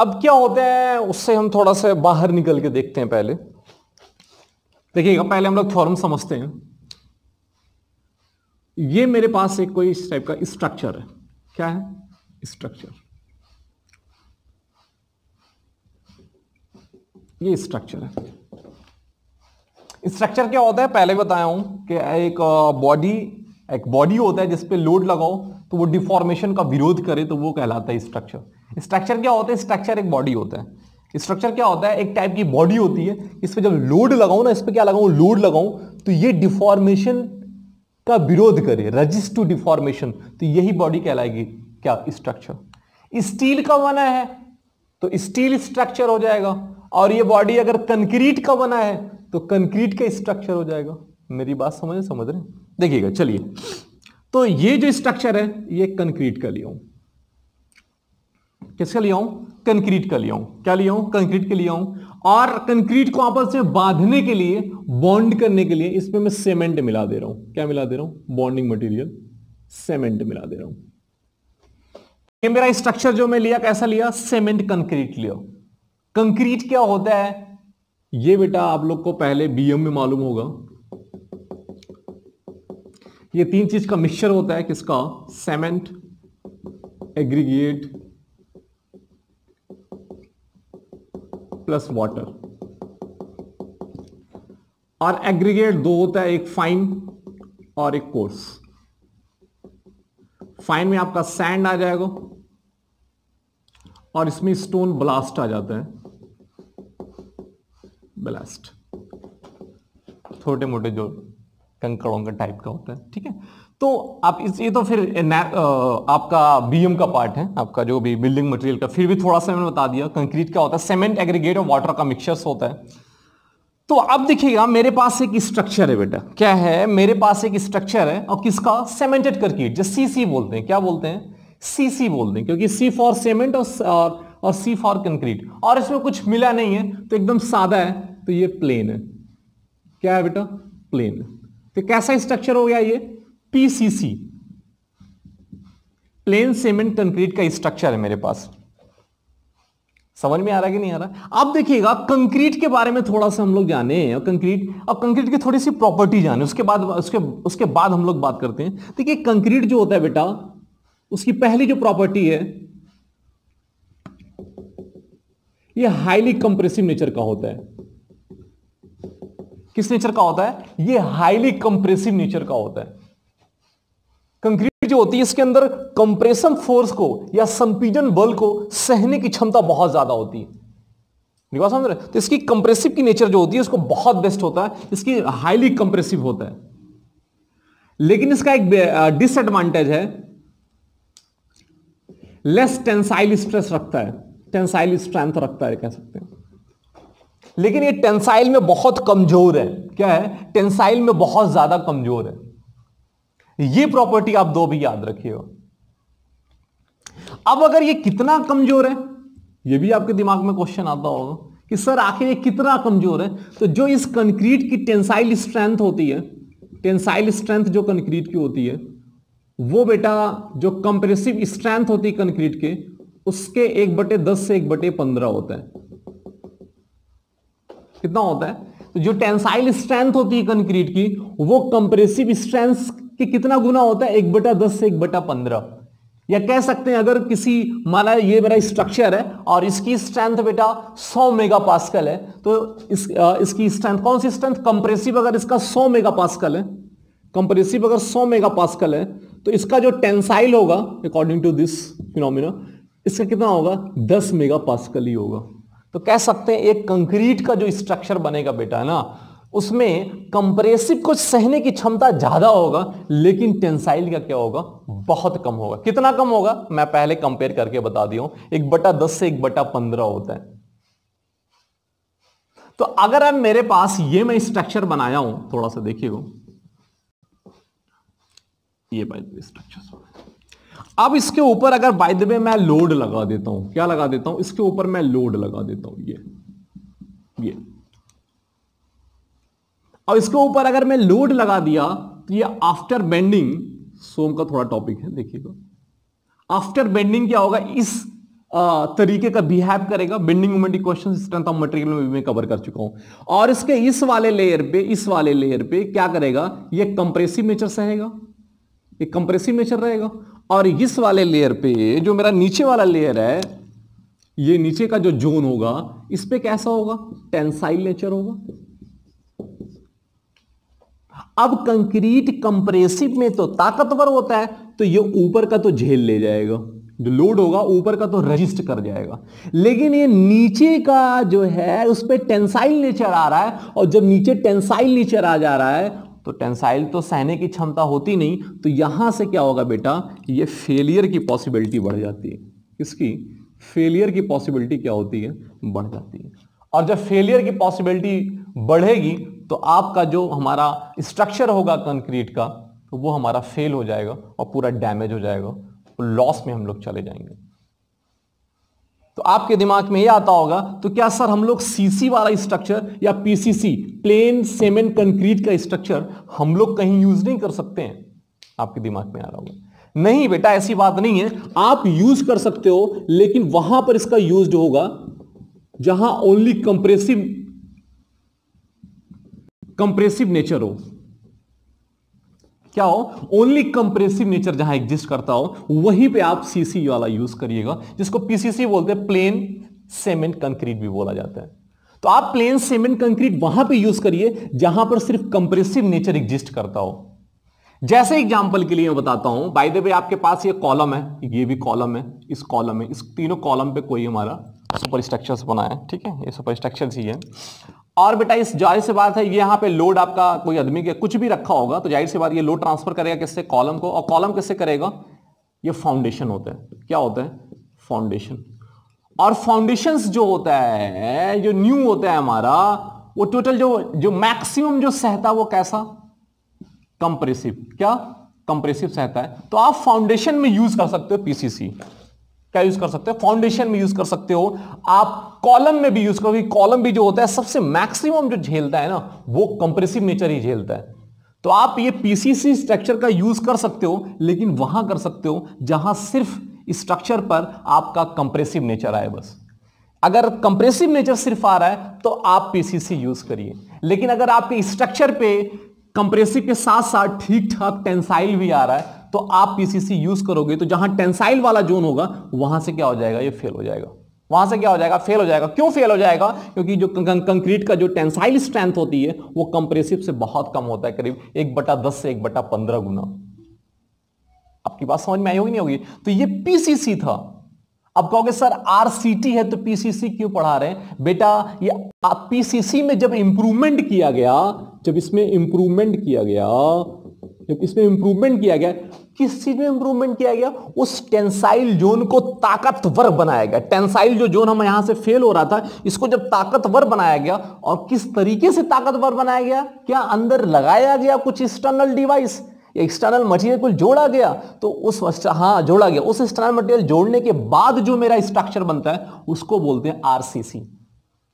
अब क्या होता है उससे हम थोड़ा सा बाहर निकल के देखते हैं पहले देखिएगा पहले हम लोग थ्योरम समझते हैं ये मेरे पास एक कोई इस टाइप का स्ट्रक्चर है क्या है स्ट्रक्चर ये स्ट्रक्चर है स्ट्रक्चर क्या होता है पहले बताया हूं कि एक बॉडी एक बॉडी होता है जिसपे लोड लगाओ तो वो डिफॉर्मेशन का विरोध करे तो वो कहलाता है स्ट्रक्चर स्ट्रक्चर क्या होता है स्ट्रक्चर एक बॉडी होता है स्ट्रक्चर क्या होता है एक टाइप की बॉडी होती है इस पर जब लोड लगाऊं ना इस पर क्या लगाऊं लोड लगाऊं तो ये डिफॉर्मेशन का विरोध करे रजिस्ट टू डिफॉर्मेशन तो यही बॉडी कहलाएगी क्या स्ट्रक्चर स्टील का बना है तो स्टील स्ट्रक्चर हो जाएगा और ये बॉडी अगर कंक्रीट का बना है तो कंक्रीट का स्ट्रक्चर हो जाएगा मेरी बात समझ समझ रहे देखिएगा चलिए तो ये जो स्ट्रक्चर है ये कंक्रीट का लिया हूं किसका लिया हूं कंक्रीट का लिया हूं क्या लिया हूं कंक्रीट के लिया हूं और कंक्रीट को आपस में बांधने के लिए बॉन्ड करने के लिए इसमें मैं सीमेंट मिला दे रहा हूं क्या मिला दे रहा हूं बॉन्डिंग मटेरियल सीमेंट मिला दे रहा हूं ये मेरा स्ट्रक्चर जो मैं लिया कैसा लिया सीमेंट कंक्रीट लिया कंक्रीट क्या होता है ये बेटा आप लोग को पहले बीएम में मालूम होगा ये तीन चीज का मिक्सचर होता है किसका सीमेंट एग्रीगेट प्लस वाटर और एग्रीगेट दो होता है एक फाइन और एक कोर्स फाइन में आपका सैंड आ जाएगा और इसमें स्टोन ब्लास्ट आ जाता है ब्लास्ट छोटे मोटे जो कंकड़ों का टाइप का होता है ठीक है तो आप इस ये तो फिर आपका बीएम का पार्ट है आपका जो भी बिल्डिंग मटेरियल का फिर भी थोड़ा सा मैंने बता दिया कंक्रीट क्या होता है सीमेंट एग्रीगेट और वाटर का मिक्सर होता है तो अब देखिएगा मेरे पास एक स्ट्रक्चर है बेटा क्या है मेरे पास एक स्ट्रक्चर है और किसका सीमेंटेड कंक्रीट जो सी बोलते हैं क्या बोलते हैं सी बोलते हैं क्योंकि सी फॉर सीमेंट और और सी फॉर कंक्रीट और इसमें कुछ मिला नहीं है तो एकदम सादा है तो ये प्लेन है क्या है बेटा प्लेन तो कैसा स्ट्रक्चर हो गया ये पीसीसी प्लेन सीमेंट कंक्रीट का स्ट्रक्चर है मेरे पास समझ में आ रहा है कि नहीं आ रहा आप देखिएगा कंक्रीट के बारे में थोड़ा सा हम लोग जाने और कंक्रीट अब कंक्रीट की थोड़ी सी प्रॉपर्टी जाने उसके बाद उसके उसके बाद हम लोग बात करते हैं देखिए कंक्रीट जो होता है बेटा उसकी पहली जो प्रॉपर्टी है ये हाईली कंप्रेसिव नेचर का होता है किस नेचर का होता है ये हाईली कंप्रेसिव नेचर का होता है कंक्रीट जो होती है इसके अंदर कंप्रेशन फोर्स को या संपीडन बल को सहने की क्षमता बहुत ज्यादा होती है समझ रहे तो इसकी कंप्रेसिव की नेचर जो होती है उसको बहुत बेस्ट होता है इसकी हाईली कंप्रेसिव होता है लेकिन इसका एक डिसएडवांटेज है लेस टेंसाइल स्ट्रेस रखता है टेंसाइल स्ट्रेंथ रखता है कह सकते हैं लेकिन ये टेंसाइल में बहुत कमजोर है क्या है टेंसाइल में बहुत ज्यादा कमजोर है ये प्रॉपर्टी आप दो भी याद रखिए अब अगर ये कितना कमजोर है ये भी आपके दिमाग में क्वेश्चन आता होगा कि सर आखिर ये कितना कमजोर है तो जो इस कंक्रीट की टेंसाइल स्ट्रेंथ होती है टेंसाइल स्ट्रेंथ जो कंक्रीट की होती है वो बेटा जो कंप्रेसिव स्ट्रेंथ होती है कंक्रीट के उसके एक बटे दस से एक बटे पंद्रह होता है कितना होता है तो जो टेंसाइल स्ट्रेंथ होती है कंक्रीट की वो कंप्रेसिव स्ट्रेंथ कि कितना गुना होता है एक बटा दस से एक बटा पंद्रह या कह सकते हैं अगर किसी माना ये मेरा स्ट्रक्चर है और इसकी स्ट्रेंथ बेटा 100 मेगा पास्कल है तो इस, आ, इसकी स्ट्रेंथ कौन सी स्ट्रेंथ कंप्रेसिव अगर इसका 100 मेगा पास्कल है कंप्रेसिव अगर 100 मेगा पास्कल है तो इसका जो टेंसाइल होगा अकॉर्डिंग टू दिस फिनोमिना इसका कितना होगा 10 मेगा पास्कल ही होगा तो कह सकते हैं एक कंक्रीट का जो स्ट्रक्चर बनेगा बेटा है ना उसमें कंप्रेसिव को सहने की क्षमता ज्यादा होगा लेकिन टेंसाइल का क्या होगा बहुत कम होगा कितना कम होगा मैं पहले कंपेयर करके बता दिया हूं एक बटा दस से एक बटा पंद्रह होता है तो अगर अब मेरे पास ये मैं स्ट्रक्चर बनाया हूं थोड़ा सा देखिएगा ये स्ट्रक्चर अब इसके ऊपर अगर बाय द वे मैं लोड लगा देता हूं क्या लगा देता हूं इसके ऊपर मैं लोड लगा देता हूं ये ये और इसके ऊपर अगर मैं लोड लगा दिया तो ये आफ्टर बेंडिंग सोम का थोड़ा टॉपिक है देखिएगा आफ्टर बेंडिंग क्या होगा इस आ, तरीके का बिहेव करेगा bending moment equation strength of material में भी मैं कवर कर चुका हूं और इसके इस वाले लेयर पे इस वाले लेयर पे क्या करेगा ये कंप्रेसिव नेचर सहेगा ये कंप्रेसिव नेचर रहेगा और इस वाले लेयर पे जो मेरा नीचे वाला लेयर है ये नीचे का जो जोन होगा इस पर कैसा होगा टेंसाइल नेचर होगा अब कंक्रीट कंप्रेसिव में तो ताकतवर होता है तो ये ऊपर का तो झेल ले जाएगा जो लोड होगा ऊपर का तो रजिस्ट कर जाएगा लेकिन ये नीचे का जो है उस पर टेंसाइल नेचर आ रहा है और जब नीचे टेंसाइल नेचर आ जा रहा है तो टेंसाइल तो सहने की क्षमता होती नहीं तो यहां से क्या होगा बेटा ये फेलियर की पॉसिबिलिटी बढ़ जाती है किसकी फेलियर की पॉसिबिलिटी क्या होती है बढ़ जाती है और जब फेलियर की पॉसिबिलिटी बढ़ेगी तो आपका जो हमारा स्ट्रक्चर होगा कंक्रीट का तो वो हमारा फेल हो जाएगा और पूरा डैमेज हो जाएगा तो लॉस में हम लोग चले जाएंगे तो आपके दिमाग में ये आता होगा तो क्या सर हम लोग सीसी वाला स्ट्रक्चर या पीसीसी प्लेन सीमेंट कंक्रीट का स्ट्रक्चर हम लोग कहीं यूज नहीं कर सकते हैं आपके दिमाग में आ रहा होगा नहीं बेटा ऐसी बात नहीं है आप यूज कर सकते हो लेकिन वहां पर इसका यूज होगा जहां ओनली कंप्रेसिव कंप्रेसिव नेचर हो क्या हो ओनली कंप्रेसिव नेचर जहां एग्जिस्ट करता हो वहीं पे आप सीसी वाला यूज करिएगा जिसको पीसीसी बोलते हैं प्लेन सीमेंट कंक्रीट भी बोला जाता है तो आप प्लेन सीमेंट कंक्रीट वहां पे यूज करिए जहां पर सिर्फ कंप्रेसिव नेचर एग्जिस्ट करता हो जैसे एग्जाम्पल के लिए मैं बताता हूं बाय द वे आपके पास ये कॉलम है ये भी कॉलम है इस कॉलम है इस तीनों कॉलम पे कोई हमारा सुपर स्ट्रक्चर बनाया है ठीक है ये सुपर स्ट्रक्चर ही है ऑर्बिटाइज जाहिर से बात है यहां पे लोड आपका कोई आदमी के कुछ भी रखा होगा तो जाहिर से बात ये लोड ट्रांसफर करेगा किससे कॉलम को और कॉलम किससे करेगा ये फाउंडेशन होता है क्या होता है फाउंडेशन और फाउंडेशन जो होता है जो न्यू होता है हमारा वो टोटल जो जो मैक्सिमम जो सहता वो कैसा कंप्रेसिव क्या कंप्रेसिव सहता है तो आप फाउंडेशन में यूज कर सकते हो पीसीसी क्या यूज कर सकते हो फाउंडेशन में यूज कर सकते हो आप कॉलम में भी यूज करो क्योंकि कॉलम भी जो होता है सबसे मैक्सिमम जो झेलता है ना वो कंप्रेसिव नेचर ही झेलता है तो आप ये पीसीसी स्ट्रक्चर का यूज कर सकते हो लेकिन वहां कर सकते हो जहां सिर्फ स्ट्रक्चर पर आपका कंप्रेसिव नेचर आए बस अगर कंप्रेसिव नेचर सिर्फ आ रहा है तो आप पीसीसी यूज करिए लेकिन अगर आपके स्ट्रक्चर पे कंप्रेसिव के साथ साथ ठीक ठाक टेंसाइल भी आ रहा है तो आप पीसीसी यूज करोगे तो जहां टेंसाइल वाला जोन होगा वहां से क्या हो जाएगा ये फेल हो जाएगा वहां से क्या हो जाएगा फेल हो जाएगा क्यों फेल हो जाएगा क्योंकि जो कंक्रीट का जो टेंसाइल स्ट्रेंथ होती है वो कंप्रेसिव से बहुत कम होता है करीब एक बटा दस से एक बटा पंद्रह गुना आपकी बात समझ में आई होगी नहीं होगी तो ये पीसीसी था अब कहोगे सर आरसीटी है तो पीसीसी क्यों पढ़ा रहे हैं बेटा ये पीसीसी में जब इंप्रूवमेंट किया गया जब इसमें इंप्रूवमेंट किया गया जब इसमें इंप्रूवमेंट किया गया किस चीज में इंप्रूवमेंट किया गया उस टेंसाइल जोन को ताकतवर बनाया गया टेंसाइल जो जोन हम यहां से फेल हो रहा था इसको जब ताकतवर बनाया गया और किस तरीके से ताकतवर बनाया गया क्या अंदर लगाया गया कुछ एक्सटर्नल डिवाइस एक्सटर्नल मटेरियल को जोड़ा गया तो उस हाँ जोड़ा गया उस एक्सटर्नल मटेरियल जोड़ने के बाद जो मेरा स्ट्रक्चर बनता है उसको बोलते हैं आरसीसी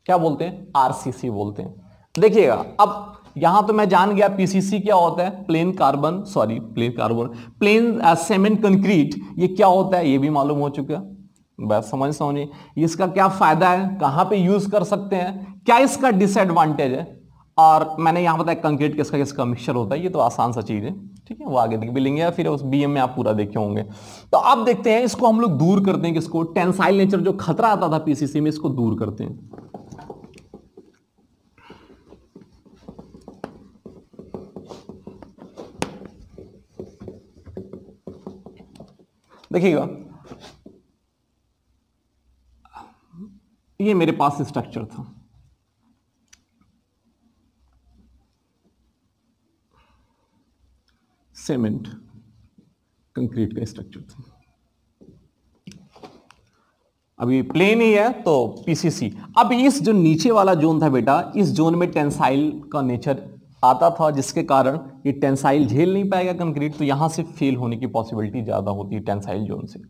क्या बोलते हैं आरसीसी बोलते हैं देखिएगा अब यहां तो मैं जान गया पीसीसी क्या होता है plain carbon sorry plain carbon plain cement concrete ये क्या होता है ये भी मालूम हो चुका बस समझ समझिए इसका क्या फायदा है कहां पे यूज कर सकते हैं क्या इसका डिसएडवांटेज है और मैंने यहां बताया कंक्रीट किसका किसका मिक्सर होता है ये तो आसान सा चीज़ है ठीक है वो आगे देख भी लेंगे या फिर उस बीएम में आप पूरा देखे होंगे तो अब देखते हैं इसको हम लोग दूर करते हैं किसको टेंसाइल नेचर जो खतरा आता था पीसीसी में इसको दूर करते हैं देखिएगा ये मेरे पास स्ट्रक्चर था सीमेंट कंक्रीट का स्ट्रक्चर था अभी प्लेन ही है तो पीसीसी अब इस जो नीचे वाला जोन था बेटा इस जोन में टेंसाइल का नेचर आता था जिसके कारण ये टेंसाइल झेल नहीं पाएगा कंक्रीट तो यहाँ से फेल होने की पॉसिबिलिटी ज़्यादा होती है टेंसाइल जोन से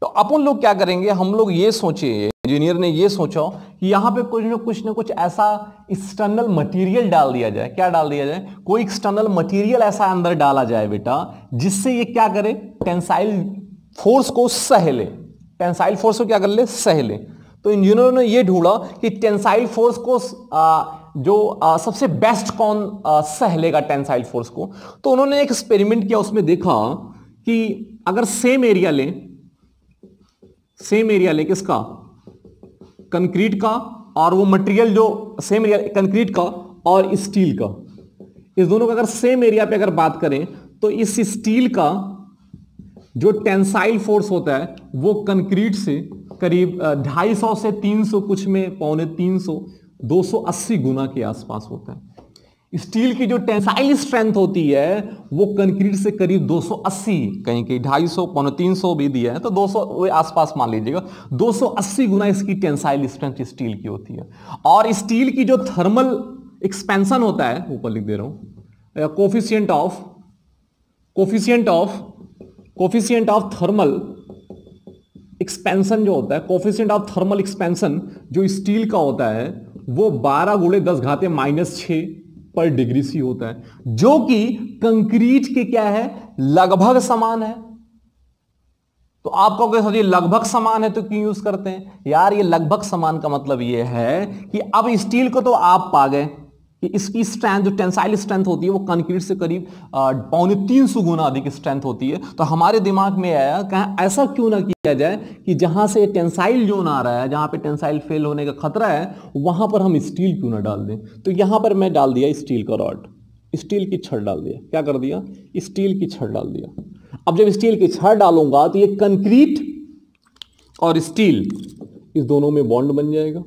तो अपन लोग क्या करेंगे हम लोग ये सोचे इंजीनियर ने ये सोचा कि यहाँ पे कुछ ना कुछ ना कुछ ऐसा एक्सटर्नल मटेरियल डाल दिया जाए क्या डाल दिया जाए कोई एक्सटर्नल मटेरियल ऐसा अंदर डाला जाए बेटा जिससे ये क्या करे टेंसाइल फोर्स को सह ले टेंसाइल फोर्स को क्या कर ले सह ले तो इंजीनियरों ने ये ढूंढा कि टेंसाइल फोर्स को आ, जो आ, सबसे बेस्ट कौन सहलेगा टेंसाइल फोर्स को तो उन्होंने एक एक्सपेरिमेंट किया उसमें देखा कि अगर सेम एरिया लें सेम एरिया लें किसका कंक्रीट का और वो मटेरियल जो सेम एरिया कंक्रीट का और स्टील का इस दोनों का अगर सेम एरिया पे अगर बात करें तो इस स्टील का जो टेंसाइल फोर्स होता है वो कंक्रीट से करीब ढाई सौ से तीन सौ कुछ में पौने तीन सौ 280 गुना के आसपास होता है स्टील की जो टेंसाइल स्ट्रेंथ होती है वो कंक्रीट से करीब 280 कहीं कहीं ढाई सौ पौने तीन सौ भी दिया है तो 200 सौ आसपास मान लीजिएगा 280 गुना इसकी टेंसाइल स्ट्रेंथ स्टील की होती है और स्टील की जो थर्मल एक्सपेंशन होता है ऊपर लिख दे रहा हूं coefficient of coefficient of coefficient of thermal expansion जो होता है कोफिशियंट ऑफ थर्मल एक्सपेंशन जो स्टील का होता है वो 12 गुड़े दस घाते माइनस छ पर डिग्री सी होता है जो कि कंक्रीट के क्या है लगभग समान है तो आप कहोगे सर ये लगभग समान है तो क्यों यूज करते हैं यार ये लगभग समान का मतलब ये है कि अब स्टील को तो आप पा गए कि इसकी स्ट्रेंथ जो टेंसाइल स्ट्रेंथ होती है वो कंक्रीट से करीब पौने तीन सौ गुना अधिक स्ट्रेंथ होती है तो हमारे दिमाग में आया कहा ऐसा क्यों ना किया जाए कि जहां से टेंसाइल जोन आ रहा है जहां पे टेंसाइल फेल होने का खतरा है वहां पर हम स्टील क्यों ना डाल दें तो यहां पर मैं डाल दिया स्टील का रॉड स्टील की छड़ डाल दिया क्या कर दिया स्टील की छड़ डाल दिया अब जब स्टील की छड़ डालूंगा तो ये कंक्रीट और स्टील इस दोनों में बॉन्ड बन जाएगा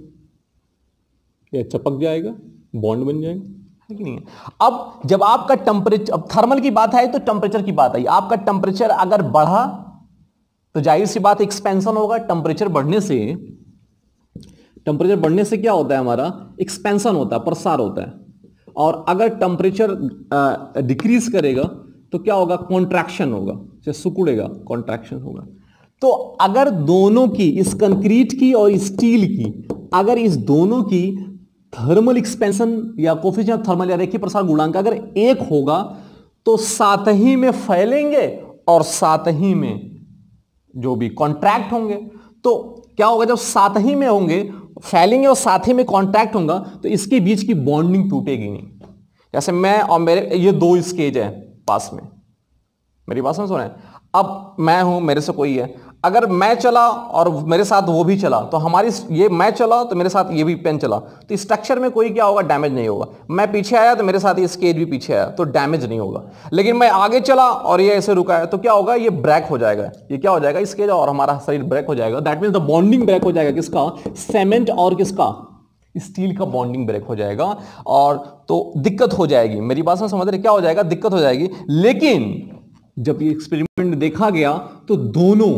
या चपक जाएगा बॉन्ड बन जाएंगे है कि नहीं अब जब आपका टेम्परेचर अब थर्मल की बात है तो टेम्परेचर की बात आई आपका टेम्परेचर अगर बढ़ा तो जाहिर सी बात एक्सपेंशन होगा टेम्परेचर बढ़ने से टेम्परेचर बढ़ने से क्या होता है हमारा एक्सपेंशन होता है प्रसार होता है और अगर टेम्परेचर डिक्रीज करेगा तो क्या होगा कॉन्ट्रैक्शन होगा जैसे सुकुड़ेगा कॉन्ट्रैक्शन होगा तो अगर दोनों की इस कंक्रीट की और स्टील की अगर इस दोनों की थर्मल एक्सपेंशन या कोफिशियंट थर्मल या रेखी प्रसार गुणांक अगर एक होगा तो साथ ही में फैलेंगे और साथ ही में जो भी कॉन्ट्रैक्ट होंगे तो क्या होगा जब साथ ही में होंगे फैलेंगे और साथ ही में कॉन्ट्रैक्ट होगा तो इसके बीच की बॉन्डिंग टूटेगी नहीं जैसे मैं और मेरे ये दो स्केज है पास में मेरी बात सुन रहे हैं अब मैं हूं मेरे से कोई है अगर मैं चला और मेरे साथ वो भी चला तो हमारी ये मैं चला तो मेरे साथ ये भी पेन चला तो स्ट्रक्चर में कोई क्या होगा डैमेज नहीं होगा मैं पीछे आया तो मेरे साथ ये स्केज भी पीछे आया तो डैमेज नहीं होगा लेकिन मैं आगे चला और ये ऐसे रुका है तो क्या होगा ये ब्रेक हो जाएगा ये क्या हो जाएगा स्केज और हमारा शरीर ब्रेक हो जाएगा that means the bonding break हो जाएगा किसका सीमेंट और किसका स्टील का बॉन्डिंग ब्रेक हो जाएगा और तो दिक्कत हो जाएगी मेरी बात समझ रहे क्या हो जाएगा दिक्कत हो जाएगी लेकिन जब ये एक्सपेरिमेंट देखा गया तो दोनों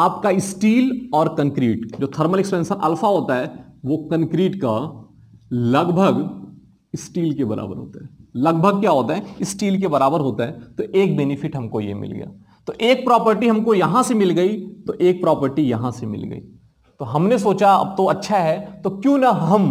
आपका स्टील और कंक्रीट जो थर्मल एक्सपेंशन अल्फा होता है वो कंक्रीट का लगभग स्टील के बराबर होता है लगभग क्या होता है स्टील के बराबर होता है तो एक बेनिफिट हमको ये मिल गया तो एक प्रॉपर्टी हमको यहां से मिल गई तो एक प्रॉपर्टी यहां से मिल गई तो हमने सोचा अब तो अच्छा है तो क्यों ना हम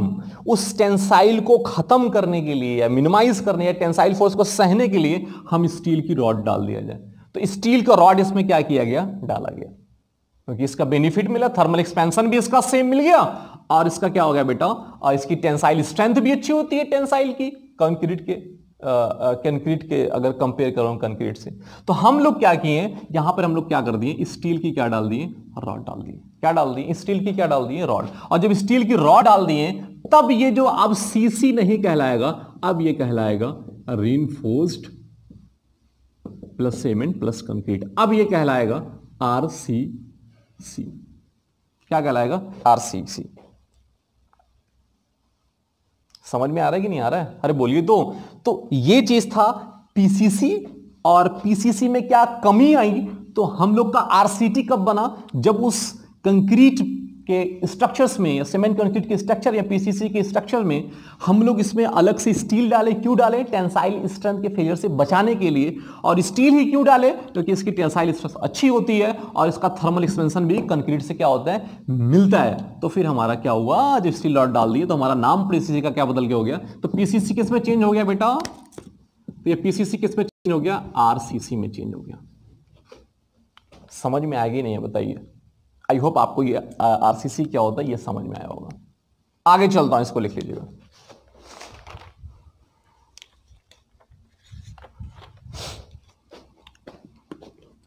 उस टेंसाइल को खत्म करने के लिए या मिनिमाइज करने या टेंसाइल फोर्स को सहने के लिए हम स्टील की रॉड डाल दिया जाए तो स्टील का रॉड इसमें क्या किया गया डाला गया क्योंकि तो इसका बेनिफिट मिला थर्मल एक्सपेंशन भी इसका सेम मिल गया और इसका क्या हो गया बेटा और इसकी टेंसाइल स्ट्रेंथ भी अच्छी होती है टेंसाइल की कंक्रीट के कंक्रीट के अगर कंपेयर करो कंक्रीट से तो हम लोग क्या किए यहां पर हम लोग क्या कर दिए स्टील की क्या डाल दिए रॉड डाल दिए क्या डाल दिए स्टील की क्या डाल दिए रॉड और जब स्टील की रॉड डाल दिए तब ये जो अब सीसी नहीं कहलाएगा अब ये कहलाएगा reinforced plus cement plus concrete अब ये कहलाएगा आर सी सी क्या कहलाएगा आर सी सी समझ में आ रहा है कि नहीं आ रहा है अरे बोलिए तो तो ये चीज था पीसीसी और पीसीसी में क्या कमी आई तो हम लोग का आरसीटी कब बना जब उस कंक्रीट के स्ट्रक्चर्स में या सीमेंट कंक्रीट के स्ट्रक्चर या पीसीसी के स्ट्रक्चर में हम लोग इसमें अलग से स्टील डालें क्यों डालें टेंसाइल स्ट्रेंथ के फेलियर से बचाने के लिए और स्टील ही क्यों डालें क्योंकि तो इसकी टेंसाइल स्ट्रेंथ अच्छी होती है और इसका थर्मल एक्सपेंशन भी कंक्रीट से क्या होता है मिलता है तो फिर हमारा क्या हुआ जब स्टील डॉट डाल दिए तो हमारा नाम पीसीसी का क्या बदल के हो गया तो पीसीसी किस में चेंज हो गया बेटा तो ये पीसीसी किस में चेंज हो गया आरसीसी में चेंज हो गया समझ में आगे नहीं है बताइए आई होप आपको ये आरसीसी क्या होता है ये समझ में आया होगा आगे चलता हूं इसको लिख लीजिएगा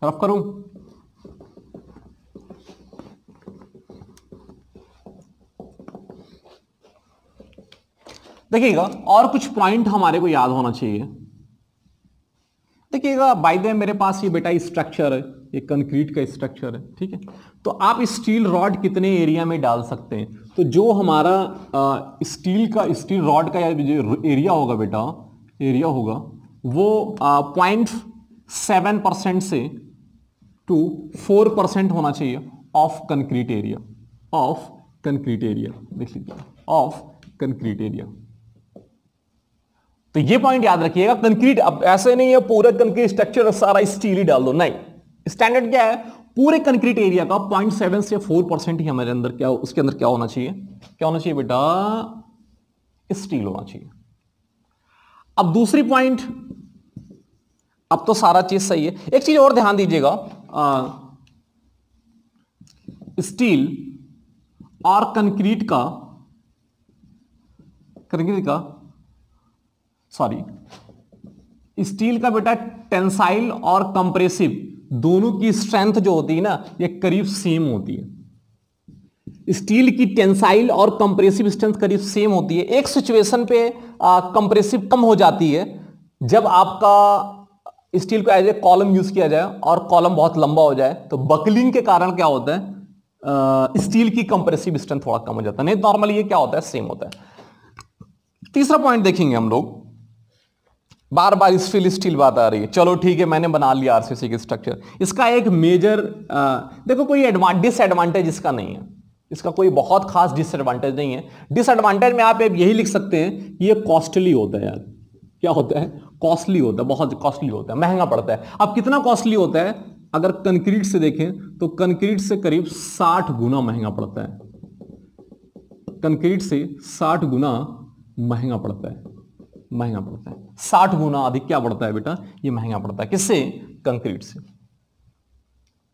रफ करूं देखिएगा और कुछ पॉइंट हमारे को याद होना चाहिए देखिएगा बाय द मेरे पास ये बेटा स्ट्रक्चर है ये कंक्रीट का स्ट्रक्चर है ठीक है तो आप स्टील रॉड कितने एरिया में डाल सकते हैं तो जो हमारा स्टील का स्टील रॉड का जो एरिया होगा बेटा एरिया होगा वो पॉइंट सेवन परसेंट से टू फोर परसेंट होना चाहिए of concrete area of concrete area देख लीजिए ऑफ कंक्रीट एरिया तो ये पॉइंट याद रखिएगा कंक्रीट अब ऐसे नहीं है पूरा कंक्रीट स्ट्रक्चर सारा स्टील ही डाल दो नहीं स्टैंडर्ड क्या है पूरे कंक्रीट एरिया का पॉइंट सेवन से फोर परसेंट ही हमारे अंदर क्या उसके अंदर क्या होना चाहिए क्या होना चाहिए बेटा स्टील होना चाहिए अब दूसरी पॉइंट अब तो सारा चीज सही है एक चीज और ध्यान दीजिएगा स्टील और कंक्रीट का कंक्रीट का सॉरी स्टील का बेटा टेंसाइल और कंप्रेसिव दोनों की स्ट्रेंथ जो होती है ना ये करीब सेम होती है स्टील की टेंसाइल और कंप्रेसिव स्ट्रेंथ करीब सेम होती है एक सिचुएशन पे कंप्रेसिव कम हो जाती है जब आपका स्टील को एज ए कॉलम यूज किया जाए और कॉलम बहुत लंबा हो जाए तो बकलिंग के कारण क्या होता है स्टील की कंप्रेसिव स्ट्रेंथ थोड़ा कम हो जाता है नहीं नॉर्मली ये क्या होता है सेम होता है तीसरा पॉइंट देखेंगे हम लोग बार बार स्टील स्टील बात आ रही है चलो ठीक है मैंने बना लिया आरसीसी की स्ट्रक्चर इसका एक मेजर देखो कोई डिसएडवांटेज इसका नहीं है इसका कोई बहुत खास डिसएडवांटेज नहीं है डिसएडवांटेज में आप यही लिख सकते हैं कि ये कॉस्टली होता है यार क्या होता है कॉस्टली होता है बहुत कॉस्टली होता है महंगा पड़ता है अब कितना कॉस्टली होता है अगर कंक्रीट से देखें तो कंक्रीट से करीब साठ गुना महंगा पड़ता है कंक्रीट से साठ गुना महंगा पड़ता है महंगा पड़ता है साठ गुना अधिक क्या पड़ता है बेटा ये महंगा पड़ता है किससे कंक्रीट से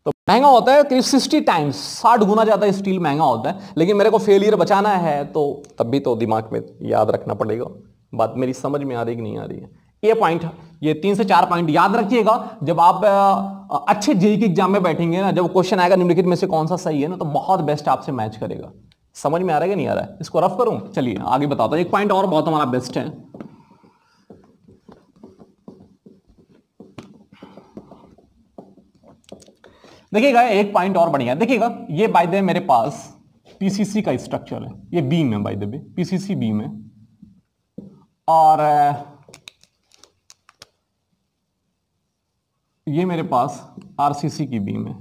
तो महंगा होता है करीब सिक्सटी टाइम्स साठ गुना ज़्यादा स्टील महंगा होता है लेकिन मेरे को फेलियर बचाना है तो तब भी तो दिमाग में याद रखना पड़ेगा बात मेरी समझ में आ रही कि नहीं आ रही है ये पॉइंट ये तीन से चार पॉइंट याद रखिएगा जब आप अच्छे जेई के एग्जाम में बैठेंगे ना जब क्वेश्चन आएगा निम्नलिखित में से कौन सा सही है ना तो बहुत बेस्ट आपसे मैच करेगा समझ में आ रहा है कि नहीं आ रहा है इसको रफ करूं चलिए आगे बताता हूं एक पॉइंट और बहुत हमारा बेस्ट है देखिएगा एक पॉइंट और बढ़िया देखिएगा ये बाय द मेरे पास पीसीसी का स्ट्रक्चर है ये बीम है by the way PCC beam है और ये मेरे पास आरसीसी की बीम है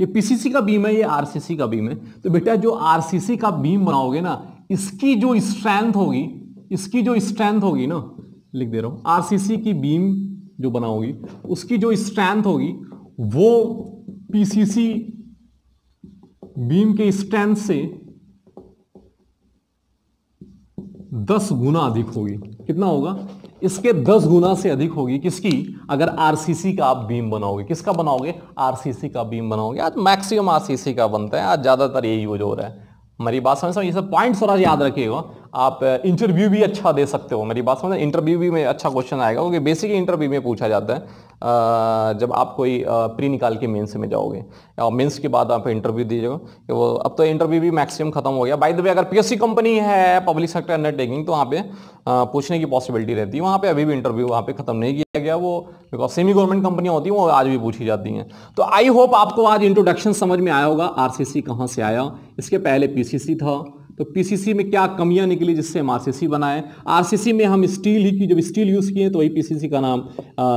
ये पीसीसी का बीम है ये आरसीसी का बीम है तो बेटा जो आरसीसी का बीम बनाओगे ना इसकी जो स्ट्रेंथ होगी इसकी जो स्ट्रेंथ होगी ना लिख दे रहा हूं आरसीसी की बीम जो बनाओगी उसकी जो स्ट्रेंथ होगी वो पीसीसी बीम के स्ट्रेंथ से दस गुना अधिक होगी कितना होगा इसके दस गुना से अधिक होगी किसकी अगर आरसीसी का आप बीम बनाओगे किसका बनाओगे आरसीसी का बीम बनाओगे आज मैक्सिमम आरसीसी का बनता है आज ज़्यादातर यही यूज हो रहा है मेरी बात समझ समझ ये सब पॉइंट आज याद रखिएगा आप इंटरव्यू भी अच्छा दे सकते हो मेरी बात समझ इंटरव्यू भी में अच्छा क्वेश्चन आएगा क्योंकि बेसिक इंटरव्यू में पूछा जाता है जब आप कोई प्री निकाल के मेंस में जाओगे या मेंस के बाद आप इंटरव्यू दीजिएगा कि वो अब तो इंटरव्यू भी मैक्सिमम खत्म हो गया बाय द वे अगर पीएससी कंपनी है पब्लिक सेक्टर अंडरटेकिंग तो वहाँ पे पूछने की पॉसिबिलिटी रहती है वहाँ पे अभी भी इंटरव्यू वहाँ पे खत्म नहीं किया गया वो बिकॉज सेमी गवर्नमेंट कंपनियाँ होती हैं वो आज भी पूछी जाती हैं तो आई होप आपको आज इंट्रोडक्शन समझ में आया होगा आर कहाँ से आया इसके पहले पी था तो पीसीसी में क्या कमियां निकली जिससे हम आरसीसी बनाए आरसीसी में हम स्टील ही की जब स्टील यूज़ किए तो वही पीसीसी का नाम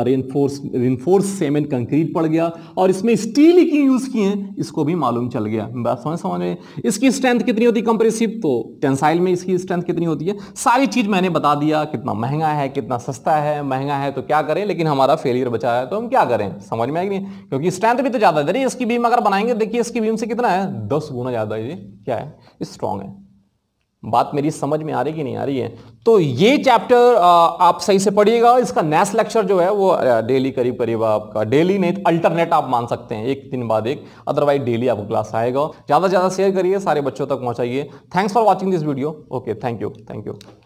रेनफोर्स रेनफोर्स सीमेंट कंक्रीट पड़ गया और इसमें स्टील ही की यूज़ किए इसको भी मालूम चल गया बात समझ समझ तो में इसकी स्ट्रेंथ कितनी होती है कंप्रेसिव तो टेंसाइल में इसकी स्ट्रेंथ कितनी होती है सारी चीज़ मैंने बता दिया कितना महंगा है कितना सस्ता है महंगा है तो क्या करें लेकिन हमारा फेलियर बचा है तो हम क्या करें समझ में आएगी नहीं क्योंकि स्ट्रेंथ भी तो ज़्यादा है इसकी बीम अगर बनाएंगे देखिए इसकी बीम से कितना है दस गुना ज़्यादा ये क्या है स्ट्रांग है बात मेरी समझ में आ रही कि नहीं आ रही है तो ये चैप्टर आप सही से पढ़िएगा इसका नेक्स्ट लेक्चर जो है वो डेली करीब करीब आपका डेली नहीं अल्टरनेट आप मान सकते हैं एक दिन बाद एक अदरवाइज डेली आपको क्लास आएगा ज़्यादा से ज़्यादा शेयर करिए सारे बच्चों तक पहुँचाइए thanks for watching this video okay thank you thank you